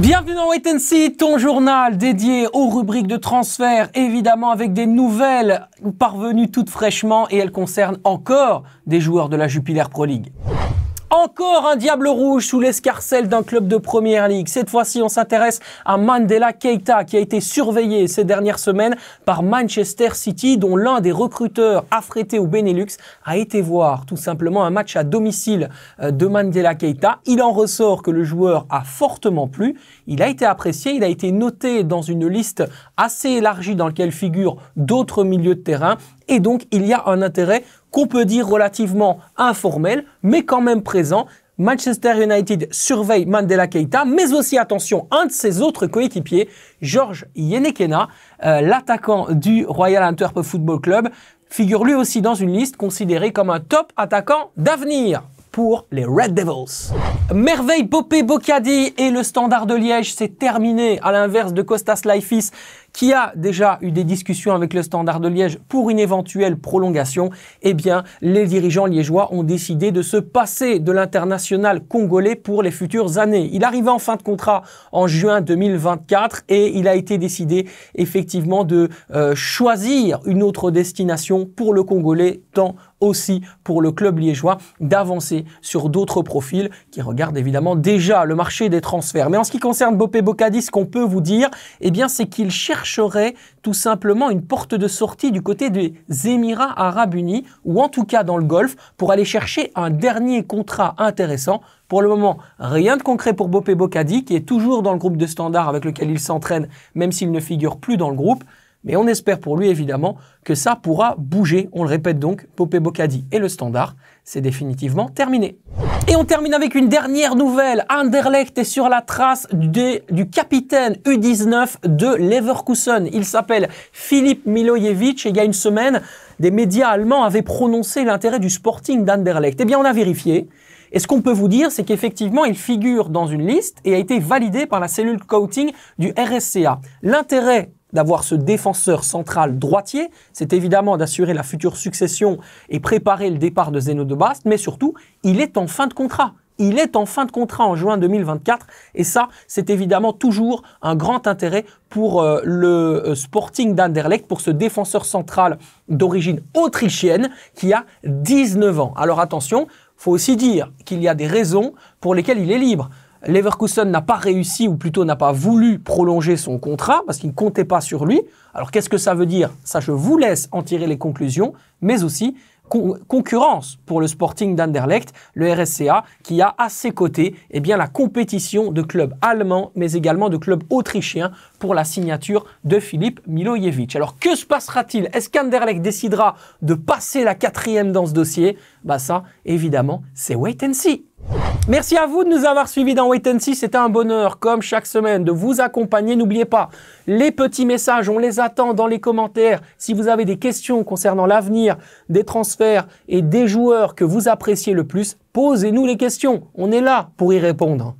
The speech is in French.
Bienvenue dans Wait and See, ton journal dédié aux rubriques de transfert, évidemment avec des nouvelles parvenues toutes fraîchement et elles concernent encore des joueurs de la Jupiler Pro League. Encore un diable rouge sous l'escarcelle d'un club de première ligue. Cette fois-ci, on s'intéresse à Mandela Keita qui a été surveillé ces dernières semaines par Manchester City dont l'un des recruteurs affrétés au Benelux a été voir tout simplement un match à domicile euh, de Mandela Keita. Il en ressort que le joueur a fortement plu. Il a été apprécié, il a été noté dans une liste assez élargie dans laquelle figurent d'autres milieux de terrain et donc, il y a un intérêt qu'on peut dire relativement informel, mais quand même présent. Manchester United surveille Mandela Keita, mais aussi, attention, un de ses autres coéquipiers, Georges Yenekena, euh, l'attaquant du Royal Antwerp Football Club, figure lui aussi dans une liste considérée comme un top attaquant d'avenir pour les Red Devils. Merveille Popé Bocadi et le Standard de Liège, c'est terminé à l'inverse de Costas Laifis qui a déjà eu des discussions avec le Standard de Liège pour une éventuelle prolongation, eh bien, les dirigeants liégeois ont décidé de se passer de l'international congolais pour les futures années. Il arrivait en fin de contrat en juin 2024 et il a été décidé effectivement de euh, choisir une autre destination pour le Congolais tant aussi pour le club liégeois d'avancer sur d'autres profils qui regardent évidemment déjà le marché des transferts. Mais en ce qui concerne Bopé Bocadis, ce qu'on peut vous dire, eh bien, c'est qu'il cherche chercherait tout simplement une porte de sortie du côté des Émirats arabes unis, ou en tout cas dans le Golfe, pour aller chercher un dernier contrat intéressant. Pour le moment, rien de concret pour Bopé Bokadi, qui est toujours dans le groupe de standard avec lequel il s'entraîne, même s'il ne figure plus dans le groupe. Mais on espère pour lui évidemment que ça pourra bouger. On le répète donc, Popé Bocadi et le Standard, c'est définitivement terminé. Et on termine avec une dernière nouvelle. Anderlecht est sur la trace du capitaine U19 de Leverkusen. Il s'appelle Philippe Milojevic et il y a une semaine, des médias allemands avaient prononcé l'intérêt du Sporting d'Anderlecht. Eh bien, on a vérifié. Et ce qu'on peut vous dire, c'est qu'effectivement, il figure dans une liste et a été validé par la cellule coaching du RSCA. L'intérêt d'avoir ce défenseur central droitier, c'est évidemment d'assurer la future succession et préparer le départ de Zeno de Bast, mais surtout, il est en fin de contrat. Il est en fin de contrat en juin 2024 et ça, c'est évidemment toujours un grand intérêt pour euh, le euh, Sporting d'Anderlecht, pour ce défenseur central d'origine autrichienne qui a 19 ans. Alors attention, faut aussi dire qu'il y a des raisons pour lesquelles il est libre. Leverkusen n'a pas réussi, ou plutôt n'a pas voulu prolonger son contrat, parce qu'il ne comptait pas sur lui. Alors qu'est-ce que ça veut dire Ça, je vous laisse en tirer les conclusions, mais aussi concurrence pour le Sporting d'Anderlecht, le RSCA, qui a à ses côtés eh bien, la compétition de clubs allemands, mais également de clubs autrichiens pour la signature de Philippe Milojevic. Alors que se passera-t-il Est-ce qu'Anderlecht décidera de passer la quatrième dans ce dossier Bah ça, évidemment, c'est wait and see. Merci à vous de nous avoir suivis dans Wait and See. C'était un bonheur, comme chaque semaine, de vous accompagner. N'oubliez pas, les petits messages, on les attend dans les commentaires. Si vous avez des questions concernant l'avenir des transferts et des joueurs que vous appréciez le plus, posez-nous les questions. On est là pour y répondre.